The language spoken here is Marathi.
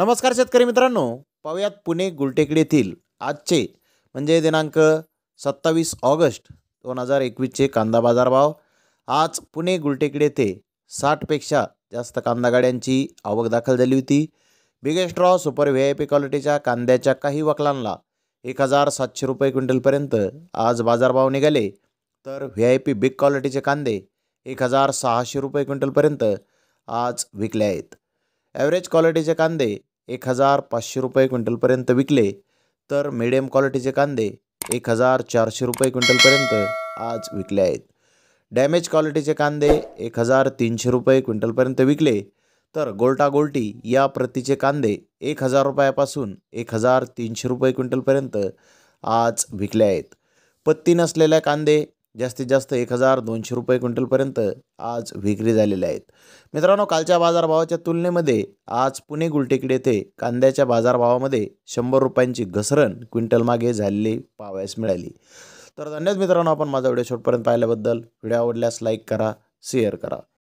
नमस्कार शेतकरी मित्रांनो पाहूयात पुणे गुलटेकडी येथील आजचे म्हणजे दिनांक सत्तावीस ऑगस्ट दोन हजार एकवीसचे कांदा बाजारभाव आज पुणे गुलटेकडी येथे साठपेक्षा जास्त कांदा गाड्यांची आवक दाखल झाली होती biggest raw super V I P क्वालिटीच्या कांद्याच्या काही वकलांना एक हजार सातशे रुपये क्विंटलपर्यंत आज बाजारभाव निघाले तर व्ही आय पी बिग क्वालिटीचे कांदे एक हजार सहाशे रुपये क्विंटलपर्यंत आज विकले आहेत ॲव्हरेज क्वालिटीचे कांदे एक हजार पाचशे रुपये क्विंटलपर्यंत विकले तर मिडियम क्वालिटीचे कांदे एक हजार चारशे रुपये क्विंटलपर्यंत आज विकले आहेत डॅमेज क्वालिटीचे कांदे एक हजार तीनशे रुपये क्विंटलपर्यंत विकले तर गोल्टा गोल्टी या प्रतीचे कांदे एक हजार रुपयापासून एक हजार तीनशे रुपये क्विंटलपर्यंत आज विकले आहेत पत्ती नसलेल्या कांदे जास्तीत जास्त एक हजार दोनशे रुपये क्विंटलपर्यंत आज विक्री झालेल्या आहेत मित्रांनो कालच्या बाजारभावाच्या तुलनेमध्ये आज पुणे गुलटेकडे येथे कांद्याच्या बाजारभावामध्ये शंभर रुपयांची घसरण क्विंटल मागे झालेली पाहावयास मिळाली तर धन्यवाद मित्रांनो आपण माझा व्हिडिओ शेवटपर्यंत पाहिल्याबद्दल व्हिडिओ आवडल्यास लाईक करा शेअर करा